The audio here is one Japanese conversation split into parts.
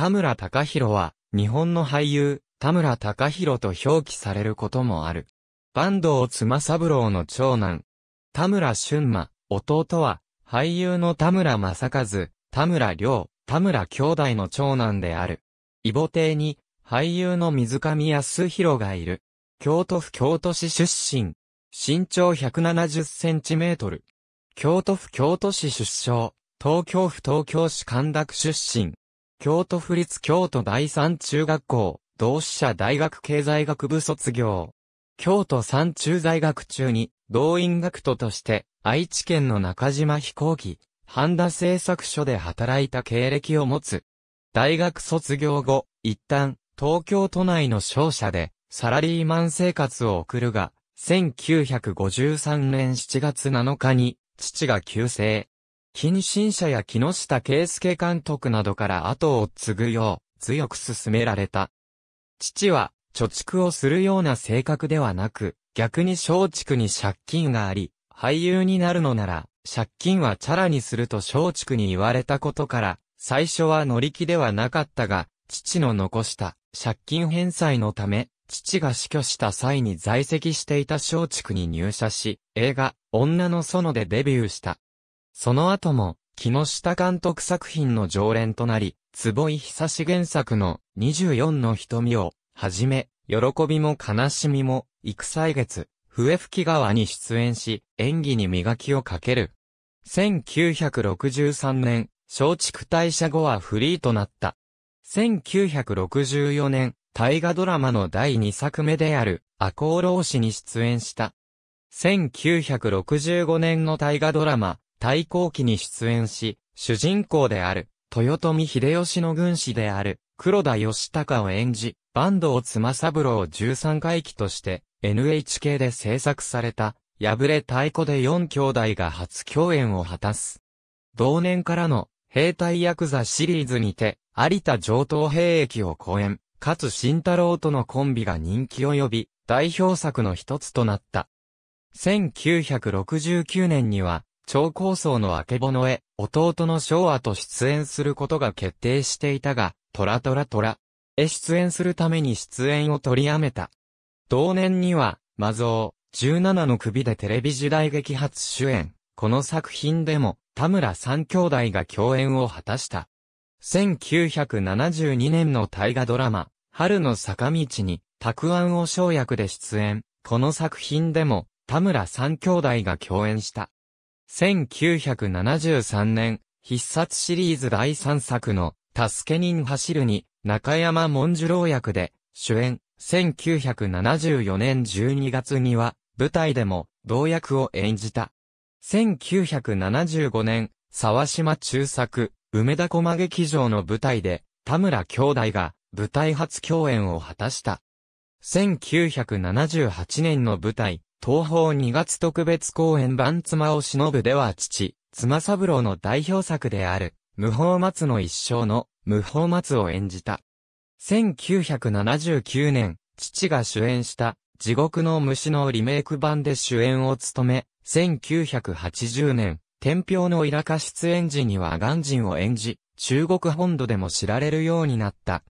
田村隆弘は、日本の俳優、田村隆弘と表記されることもある。坂東妻三郎の長男、田村俊馬、弟は、俳優の田村正和、田村良、田村兄弟の長男である。異母邸に、俳優の水上康弘がいる。京都府京都市出身。身長170センチメートル。京都府京都市出生。東京府東京市神田区出身。京都府立京都第三中学校、同志社大学経済学部卒業。京都三中在学中に、動員学徒として、愛知県の中島飛行機、半田製作所で働いた経歴を持つ。大学卒業後、一旦、東京都内の商社で、サラリーマン生活を送るが、1953年7月7日に、父が急逝。近親者や木下圭介監督などから後を継ぐよう強く勧められた。父は貯蓄をするような性格ではなく、逆に松竹に借金があり、俳優になるのなら、借金はチャラにすると松竹に言われたことから、最初は乗り気ではなかったが、父の残した借金返済のため、父が死去した際に在籍していた松竹に入社し、映画、女の園でデビューした。その後も、木下監督作品の常連となり、坪井久志原作の24の瞳を、はじめ、喜びも悲しみも、幾歳月、笛吹川に出演し、演技に磨きをかける。1963年、松竹退社後はフリーとなった。1964年、大河ドラマの第2作目である、赤穂浪士に出演した。1965年の大河ドラマ、対抗期に出演し、主人公である、豊臣秀吉の軍師である、黒田義孝を演じ、坂東妻三郎を13回忌として、NHK で制作された、破れ太鼓で4兄弟が初共演を果たす。同年からの、兵隊ヤクザシリーズにて、有田上等兵役を公演、勝慎太郎とのコンビが人気を呼び、代表作の一つとなった。1969年には、超高層のあけぼのへ、弟の昭和と出演することが決定していたが、トラトラトラ、へ出演するために出演を取りやめた。同年には、魔像、17の首でテレビ時代劇初主演。この作品でも、田村三兄弟が共演を果たした。1972年の大河ドラマ、春の坂道に、たくあんを生薬で出演。この作品でも、田村三兄弟が共演した。1973年、必殺シリーズ第3作の、助け人走るに、中山文次郎役で、主演、1974年12月には、舞台でも、同役を演じた。1975年、沢島中作、梅田駒劇場の舞台で、田村兄弟が、舞台初共演を果たした。1978年の舞台、東方2月特別公演版妻を忍ぶでは父、妻三郎の代表作である、無法松の一生の、無法松を演じた。1979年、父が主演した、地獄の虫のリメイク版で主演を務め、1980年、天平のイラカ出演時にはガンジンを演じ、中国本土でも知られるようになった。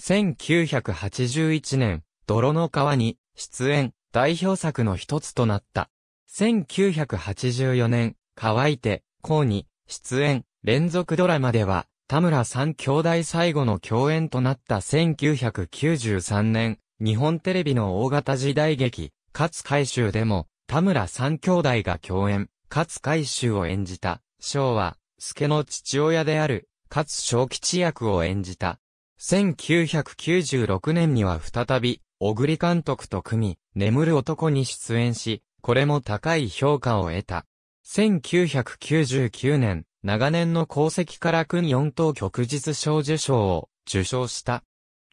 1981年、泥の川に出演、代表作の一つとなった。1984年、乾いて、こに、出演、連続ドラマでは、田村三兄弟最後の共演となった1993年、日本テレビの大型時代劇、勝海舟でも、田村三兄弟が共演、勝海舟を演じた、昭和、助の父親である、勝正吉役を演じた。1996年には再び、小栗監督と組み、眠る男に出演し、これも高い評価を得た。1999年、長年の功績から訓4等旭日賞受賞を受賞した。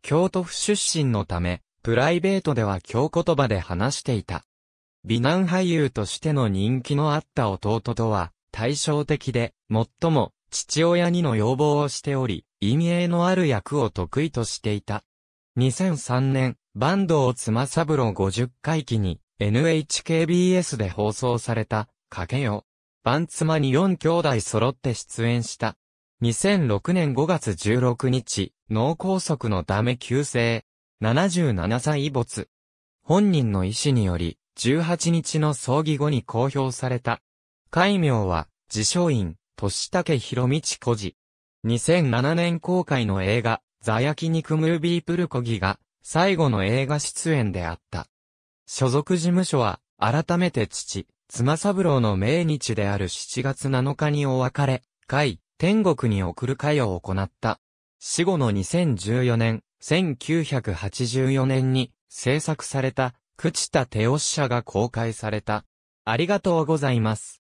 京都府出身のため、プライベートでは京言葉で話していた。美男俳優としての人気のあった弟とは、対照的で、最も、父親にの要望をしており、意味合いのある役を得意としていた。2003年、バンドをつまさぶろ50回期に NHKBS で放送された、かけよ。バンツマに4兄弟揃って出演した。2006年5月16日、脳梗塞のダメ急性。77歳没。本人の意思により、18日の葬儀後に公表された。戒名は、自称院、年武博道小児。2007年公開の映画、ザヤキ肉ムービープルコギが、最後の映画出演であった。所属事務所は、改めて父、妻三郎の命日である7月7日にお別れ、会、天国に送る会を行った。死後の2014年、1984年に制作された、朽田手押者が公開された。ありがとうございます。